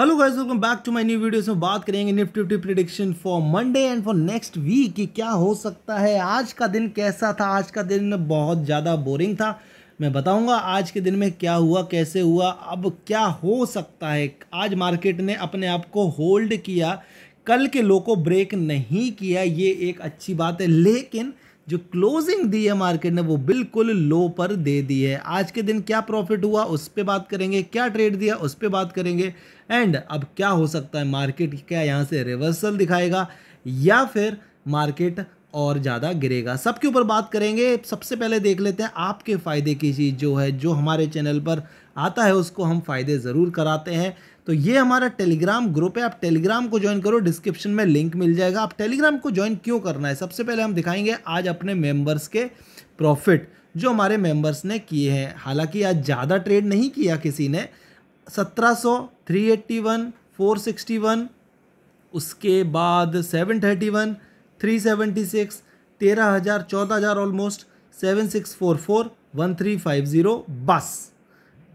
hello guys welcome back to my new videos में बात करेंगे Nifty Nifty prediction for Monday and for next week कि क्या हो सकता है आज का दिन कैसा था आज का दिन बहुत ज़्यादा बोरिंग था मैं बताऊंगा आज के दिन में क्या हुआ कैसे हुआ अब क्या हो सकता है आज मार्केट ने अपने आप को होल्ड किया कल के लो को ब्रेक नहीं किया ये एक अच्छी बात है लेकिन जो क्लोजिंग दी है मार्केट ने वो बिल्कुल लो पर दे दी है आज के दिन क्या प्रॉफिट हुआ उस पर बात करेंगे क्या ट्रेड दिया उस पर बात करेंगे एंड अब क्या हो सकता है मार्केट क्या यहाँ से रिवर्सल दिखाएगा या फिर मार्केट और ज़्यादा गिरेगा सबके ऊपर बात करेंगे सबसे पहले देख लेते हैं आपके फ़ायदे की चीज़ जो है जो हमारे चैनल पर आता है उसको हम फ़ायदे ज़रूर कराते हैं तो ये हमारा टेलीग्राम ग्रुप है आप टेलीग्राम को ज्वाइन करो डिस्क्रिप्शन में लिंक मिल जाएगा आप टेलीग्राम को ज्वाइन क्यों करना है सबसे पहले हम दिखाएंगे आज अपने मेम्बर्स के प्रॉफिट जो हमारे मेम्बर्स ने किए हैं हालांकि आज ज़्यादा ट्रेड नहीं किया किसी ने सत्रह सौ three eighty one four sixty one उसके बाद seven thirty one three six तेरह हज़ार चौदह हज़ार almost seven six four four one three five zero बस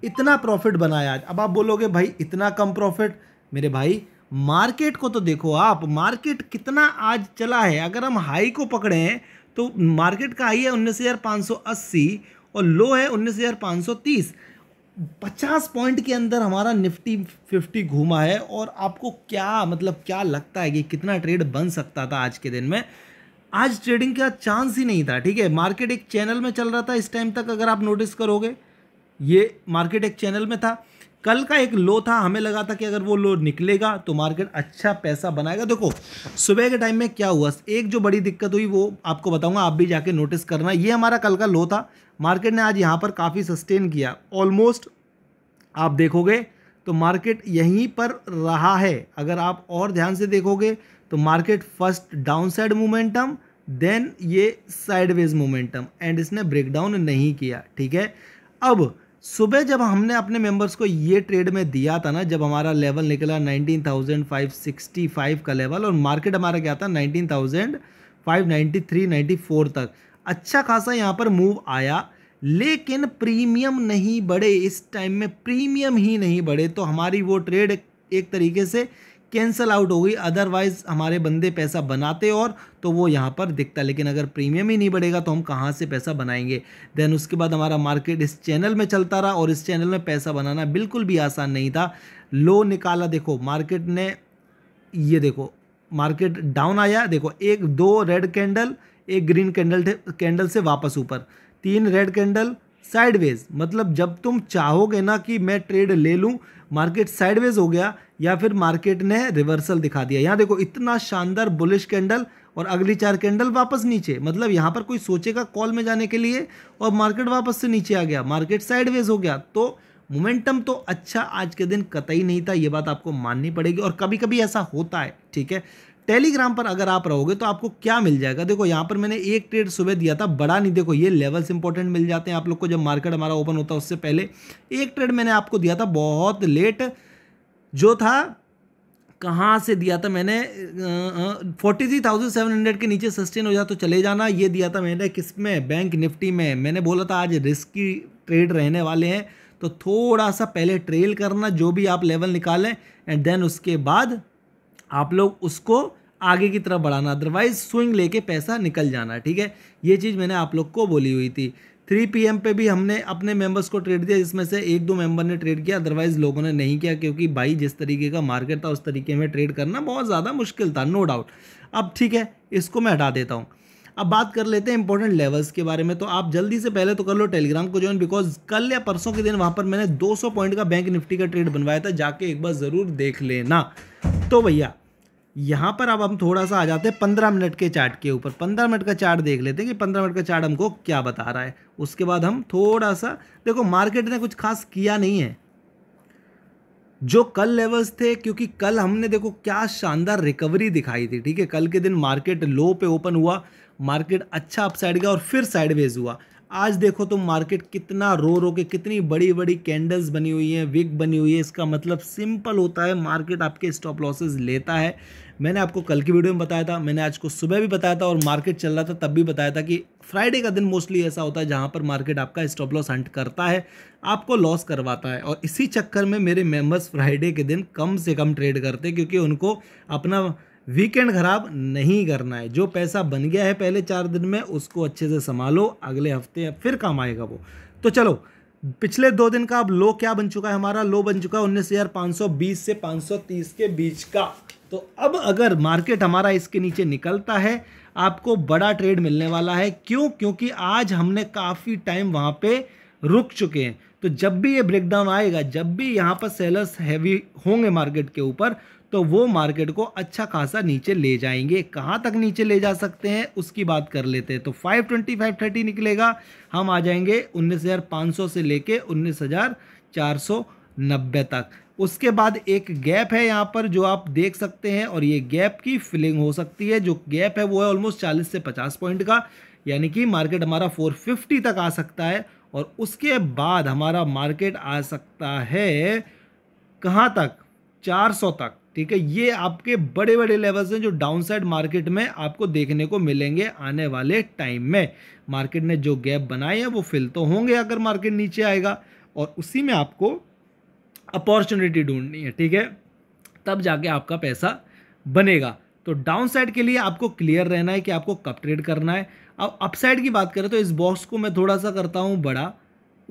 इतना प्रॉफिट बनाया आज अब आप बोलोगे भाई इतना कम प्रॉफिट मेरे भाई मार्केट को तो देखो आप मार्केट कितना आज चला है अगर हम हाई को पकड़े हैं तो मार्केट का हाई है उन्नीस हज़ार पाँच सौ अस्सी और लो है उन्नीस हज़ार पाँच सौ तीस पचास पॉइंट के अंदर हमारा निफ्टी फिफ्टी घूमा है और आपको क्या मतलब क्या लगता है कि कितना ट्रेड बन सकता था आज के दिन में आज ट्रेडिंग का चांस ही नहीं था ठीक है मार्केट एक चैनल में चल रहा था इस टाइम तक अगर आप नोटिस करोगे ये मार्केट एक चैनल में था कल का एक लो था हमें लगा था कि अगर वो लो निकलेगा तो मार्केट अच्छा पैसा बनाएगा देखो सुबह के टाइम में क्या हुआ एक जो बड़ी दिक्कत हुई वो आपको बताऊंगा आप भी जाके नोटिस करना ये हमारा कल का लो था मार्केट ने आज यहाँ पर काफ़ी सस्टेन किया ऑलमोस्ट आप देखोगे तो मार्केट यहीं पर रहा है अगर आप और ध्यान से देखोगे तो market first down side momentum then ये साइडवेज मोमेंटम एंड इसने ब्रेकडाउन नहीं किया ठीक है अब सुबह जब हमने अपने मेंबर्स को ये ट्रेड में दिया था ना जब हमारा लेवल निकला 19,565 का लेवल और मार्केट हमारा क्या था 19,593 94 तक अच्छा खासा यहाँ पर मूव आया लेकिन प्रीमियम नहीं बढ़े इस टाइम में प्रीमियम ही नहीं बढ़े तो हमारी वो ट्रेड एक तरीके से कैंसल आउट हो गई अदरवाइज़ हमारे बंदे पैसा बनाते और तो वो यहाँ पर दिखता लेकिन अगर प्रीमियम ही नहीं बढ़ेगा तो हम कहाँ से पैसा बनाएंगे देन उसके बाद हमारा मार्केट इस चैनल में चलता रहा और इस चैनल में पैसा बनाना बिल्कुल भी आसान नहीं था लो निकाला देखो मार्केट ने ये देखो मार्केट डाउन आया देखो एक दो रेड कैंडल एक ग्रीन कैंडल कैंडल से वापस ऊपर तीन रेड कैंडल साइडवेज मतलब जब तुम चाहोगे ना कि मैं ट्रेड ले लूँ मार्केट साइडवेज हो गया या फिर मार्केट ने रिवर्सल दिखा दिया यहाँ देखो इतना शानदार बुलिश कैंडल और अगली चार कैंडल वापस नीचे मतलब यहाँ पर कोई सोचेगा कॉल में जाने के लिए और मार्केट वापस से नीचे आ गया मार्केट साइडवेज हो गया तो मोमेंटम तो अच्छा आज के दिन कतई नहीं था ये बात आपको माननी पड़ेगी और कभी कभी ऐसा होता है ठीक है टेलीग्राम पर अगर आप रहोगे तो आपको क्या मिल जाएगा देखो यहाँ पर मैंने एक ट्रेड सुबह दिया था बड़ा नहीं देखो ये लेवल्स इंपॉर्टेंट मिल जाते हैं आप लोग को जब मार्केट हमारा ओपन होता है उससे पहले एक ट्रेड मैंने आपको दिया था बहुत लेट जो था कहाँ से दिया था मैंने forty three thousand seven hundred के नीचे सस्टेन हो जाए तो चले जाना ये दिया था मैंने किस में बैंक निफ्टी में मैंने बोला था आज रिस्की ट्रेड रहने वाले हैं तो थोड़ा सा पहले ट्रेल करना जो भी आप लेवल निकालें एंड देन उसके बाद आप लोग उसको आगे की तरफ बढ़ाना अदरवाइज स्विंग लेके पैसा निकल जाना ठीक है ये चीज़ मैंने आप लोग को बोली हुई थी 3 पीएम पे भी हमने अपने मेंबर्स को ट्रेड दिया जिसमें से एक दो मेंबर ने ट्रेड किया अदरवाइज लोगों ने नहीं किया क्योंकि भाई जिस तरीके का मार्केट था उस तरीके में ट्रेड करना बहुत ज़्यादा मुश्किल था नो डाउट अब ठीक है इसको मैं हटा देता हूँ अब बात कर लेते हैं इंपॉर्टेंट लेवल्स के बारे में तो आप जल्दी से पहले तो कर लो टेलीग्राम को ज्वाइन बिकॉज कल या परसों के दिन वहाँ पर मैंने 200 पॉइंट का बैंक निफ्टी का ट्रेड बनवाया था जाके एक बार ज़रूर देख लेना तो भैया यहाँ पर अब हम थोड़ा सा आ जाते हैं पंद्रह मिनट के चार्ट के ऊपर पंद्रह मिनट का चार्ट देख लेते हैं कि पंद्रह मिनट का चार्ट हमको क्या बता रहा है उसके बाद हम थोड़ा सा देखो मार्केट ने कुछ खास किया नहीं है जो कल लेवल्स थे क्योंकि कल हमने देखो क्या शानदार रिकवरी दिखाई थी ठीक है कल के दिन मार्केट लो पे ओपन हुआ मार्केट अच्छा अपसाइड गया और फिर साइडवेज हुआ आज देखो तो मार्केट कितना रो रो के कितनी बड़ी बड़ी कैंडल्स बनी हुई हैं विक बनी हुई है इसका मतलब सिंपल होता है मार्केट आपके स्टॉप लॉसेस लेता है मैंने आपको कल की वीडियो में बताया था मैंने आज को सुबह भी बताया था और मार्केट चल रहा था तब भी बताया था कि फ्राइडे का दिन मोस्टली ऐसा होता है जहाँ पर मार्केट आपका स्टॉप लॉस हंट करता है आपको लॉस करवाता है और इसी चक्कर में मेरे मेम्बर्स फ्राइडे के दिन कम से कम ट्रेड करते क्योंकि उनको अपना वीकेंड ख़राब नहीं करना है जो पैसा बन गया है पहले चार दिन में उसको अच्छे से संभालो अगले हफ्ते फिर काम आएगा वो तो चलो पिछले दो दिन का अब लो क्या बन चुका है हमारा लो बन चुका है उन्नीस हज़ार पाँच सौ बीस से पाँच सौ तीस के बीच का तो अब अगर मार्केट हमारा इसके नीचे निकलता है आपको बड़ा ट्रेड मिलने वाला है क्यों क्योंकि आज हमने काफ़ी टाइम वहाँ पे रुक चुके हैं तो जब भी ये ब्रेकडाउन आएगा जब भी यहाँ पर सेलर्स हैवी होंगे मार्केट के ऊपर तो वो मार्केट को अच्छा खासा नीचे ले जाएंगे कहाँ तक नीचे ले जा सकते हैं उसकी बात कर लेते हैं तो 52530 निकलेगा हम आ जाएंगे 19,500 से लेके 19,490 तक उसके बाद एक गैप है यहाँ पर जो आप देख सकते हैं और ये गैप की फिलिंग हो सकती है जो गैप है वो है ऑलमोस्ट चालीस से पचास पॉइंट का यानी कि मार्केट हमारा फोर फिफ्टी तक आ सकता है और उसके बाद हमारा मार्केट आ सकता है कहाँ तक चार सौ तक ठीक है ये आपके बड़े बड़े लेवल्स हैं जो डाउनसाइड मार्केट में आपको देखने को मिलेंगे आने वाले टाइम में मार्केट ने जो गैप बनाए हैं वो फिल तो होंगे अगर मार्केट नीचे आएगा और उसी में आपको अपॉर्चुनिटी ढूंढनी है ठीक है तब जाके आपका पैसा बनेगा तो डाउन साइड के लिए आपको क्लियर रहना है कि आपको कब ट्रेड करना है अब अपसाइड की बात करें तो इस बॉक्स को मैं थोड़ा सा करता हूँ बड़ा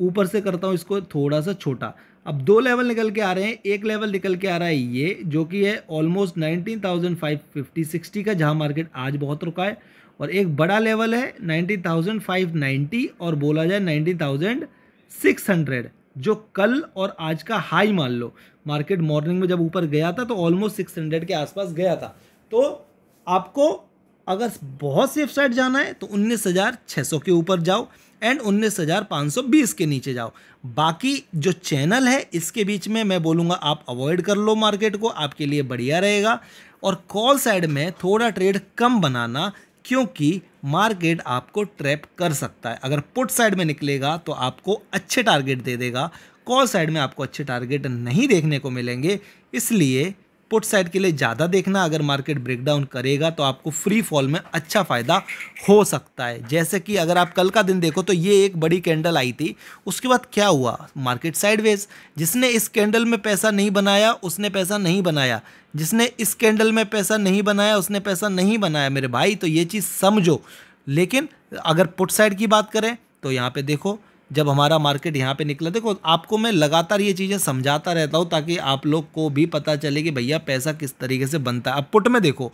ऊपर से करता हूँ इसको थोड़ा सा छोटा अब दो लेवल निकल के आ रहे हैं एक लेवल निकल के आ रहा है ये जो कि है almost nineteen thousand five fifty sixty का जहाँ मार्केट आज बहुत रुका है और एक बड़ा लेवल है नाइनटीन थाउजेंड फाइव नाइन्टी और बोला जाए नाइनटीन थाउजेंड सिक्स हंड्रेड जो कल और आज का हाई मान लो मार्केट मॉर्निंग में जब ऊपर गया था तो ऑलमोस्ट सिक्स हंड्रेड के आसपास गया था तो आपको अगर बहुत सेफ साइड जाना है तो उन्नीस हज़ार छः सौ के ऊपर जाओ एंड उन्नीस हज़ार पाँच सौ बीस के नीचे जाओ बाकी जो चैनल है इसके बीच में मैं बोलूँगा आप अवॉइड कर लो मार्केट को आपके लिए बढ़िया रहेगा और कॉल साइड में थोड़ा ट्रेड कम बनाना क्योंकि मार्केट आपको ट्रैप कर सकता है अगर पुट साइड में निकलेगा तो आपको अच्छे टारगेट दे देगा कॉल साइड में आपको अच्छे टारगेट नहीं देखने को मिलेंगे इसलिए पुट साइड के लिए ज़्यादा देखना अगर मार्केट ब्रेकडाउन करेगा तो आपको फ्री फॉल में अच्छा फ़ायदा हो सकता है जैसे कि अगर आप कल का दिन देखो तो ये एक बड़ी कैंडल आई थी उसके बाद क्या हुआ मार्केट साइडवेज जिसने इस कैंडल में पैसा नहीं बनाया उसने पैसा नहीं बनाया जिसने इस कैंडल में पैसा नहीं बनाया उसने पैसा नहीं बनाया मेरे भाई तो ये चीज़ समझो लेकिन अगर पुट साइड की बात करें तो यहाँ पे देखो जब हमारा मार्केट यहाँ पे निकला देखो आपको मैं लगातार ये चीज़ें समझाता रहता हूँ ताकि आप लोग को भी पता चले कि भैया पैसा किस तरीके से बनता है अब पुट में देखो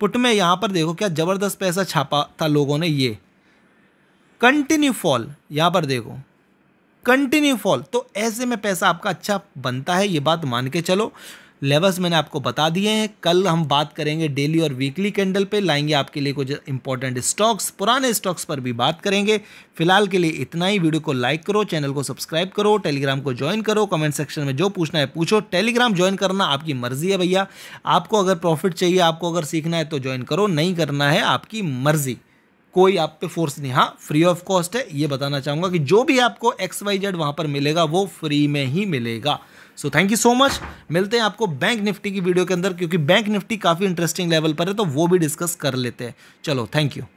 पुट में यहाँ पर देखो क्या ज़बरदस्त पैसा छापा था लोगों ने ये कंटिन्यू फॉल यहाँ पर देखो कंटिन्यू फॉल तो ऐसे में पैसा आपका अच्छा बनता है ये बात मान के चलो लेवल्स मैंने आपको बता दिए हैं कल हम बात करेंगे डेली और वीकली कैंडल पे लाएंगे आपके लिए कुछ इंपॉर्टेंट स्टॉक्स पुराने स्टॉक्स पर भी बात करेंगे फिलहाल के लिए इतना ही वीडियो को लाइक करो चैनल को सब्सक्राइब करो टेलीग्राम को ज्वाइन करो कमेंट सेक्शन में जो पूछना है पूछो टेलीग्राम ज्वाइन करना आपकी मर्जी है भैया आपको अगर प्रॉफिट चाहिए आपको अगर सीखना है तो ज्वाइन करो नहीं करना है आपकी मर्जी कोई आप पे फोर्स नहीं हाँ फ्री ऑफ कॉस्ट है ये बताना चाहूँगा कि जो भी आपको एक्स वाई जेड वहाँ पर मिलेगा वो फ्री में ही मिलेगा so thank you so much मिलते हैं आपको बैंक निफ्टी की वीडियो के अंदर क्योंकि बैंक निफ्टी काफ़ी इंटरेस्टिंग लेवल पर है तो वो भी डिस्कस कर लेते हैं चलो थैंक यू